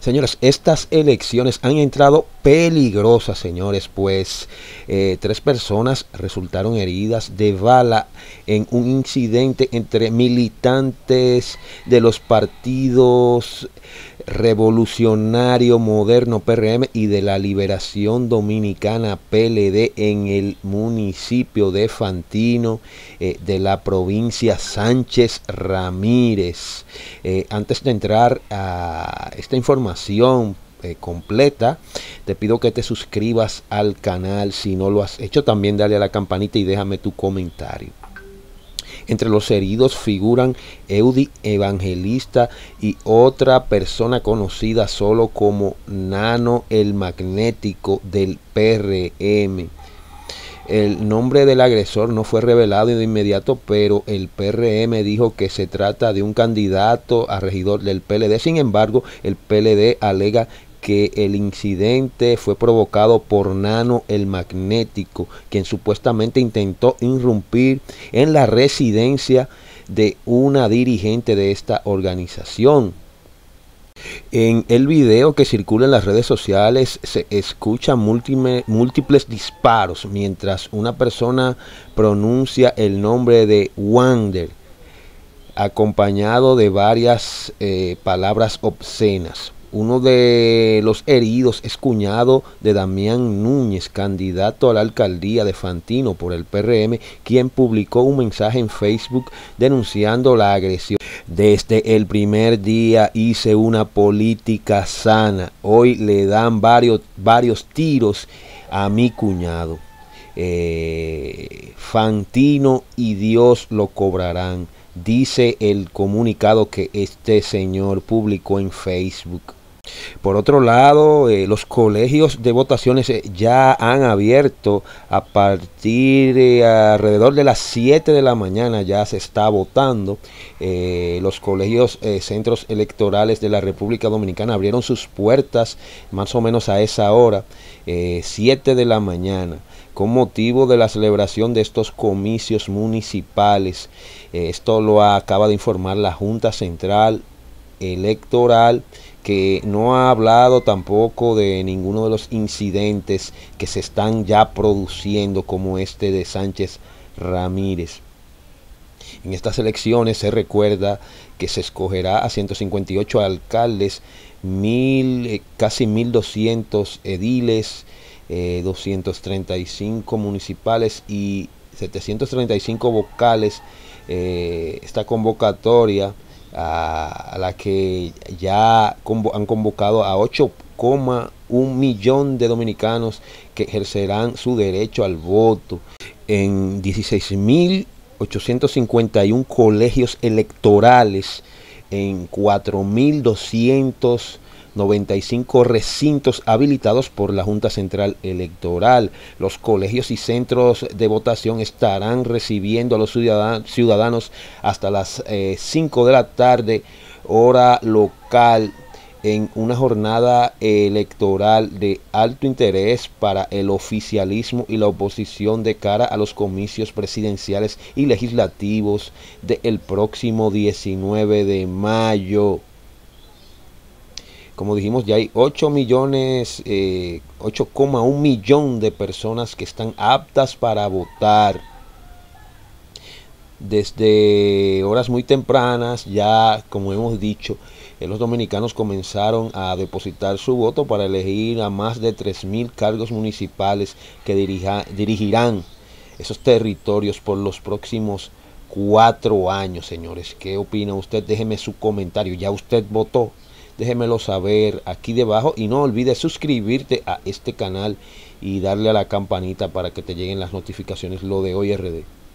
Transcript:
Señores, estas elecciones han entrado peligrosas, señores, pues eh, tres personas resultaron heridas de bala en un incidente entre militantes de los partidos revolucionario moderno PRM y de la liberación dominicana PLD en el municipio de Fantino eh, de la provincia Sánchez Ramírez. Eh, antes de entrar a esta información eh, completa, te pido que te suscribas al canal si no lo has hecho, también dale a la campanita y déjame tu comentario. Entre los heridos figuran Eudi Evangelista y otra persona conocida solo como Nano el Magnético del PRM. El nombre del agresor no fue revelado de inmediato, pero el PRM dijo que se trata de un candidato a regidor del PLD. Sin embargo, el PLD alega que el incidente fue provocado por Nano el Magnético, quien supuestamente intentó irrumpir en la residencia de una dirigente de esta organización. En el video que circula en las redes sociales se escuchan múltiples, disparos mientras una persona pronuncia el nombre de Wander acompañado de varias eh, palabras obscenas. Uno de los heridos es cuñado de Damián Núñez, candidato a la alcaldía de Fantino por el PRM, quien publicó un mensaje en Facebook denunciando la agresión. Desde el primer día hice una política sana. Hoy le dan varios, varios tiros a mi cuñado. Eh, Fantino y Dios lo cobrarán, dice el comunicado que este señor publicó en Facebook. Por otro lado, eh, los colegios de votaciones eh, ya han abierto a partir de eh, alrededor de las 7 de la mañana, ya se está votando. los colegios, centros electorales de la República Dominicana abrieron sus puertas más o menos a esa hora, 7 de la mañana con motivo de la celebración de estos comicios municipales. Esto lo acaba de informar la Junta Central electoral que no ha hablado tampoco de ninguno de los incidentes que se están ya produciendo como este de Sánchez Ramírez. En estas elecciones se recuerda que se escogerá a 158 alcaldes, mil, eh, casi 1.200 ediles, 235 eh, municipales y 735 vocales. Eh, esta convocatoria a, la que ya han convocado a 8,1 millón de dominicanos que ejercerán su derecho al voto en 16.851 colegios electorales en 4.200 95 recintos habilitados por la Junta Central Electoral. Los colegios y centros de votación estarán recibiendo a los ciudadanos hasta las 5 eh, de la tarde, hora local en una jornada electoral de alto interés para el oficialismo y la oposición de cara a los comicios presidenciales y legislativos del próximo 19 de mayo. Como dijimos, ya hay 8 millones, 8,1 eh, millón de personas que están aptas para votar. Desde horas muy tempranas, ya como hemos dicho, eh, los dominicanos comenzaron a depositar su voto para elegir a más de 3.000 cargos municipales que dirigirán esos territorios por los próximos cuatro años, señores. ¿Qué opina usted? Déjeme su comentario. ¿Ya usted votó? déjemelo saber aquí debajo y no olvides suscribirte a este canal y darle a la campanita para que te lleguen las notificaciones lo de hoy RD.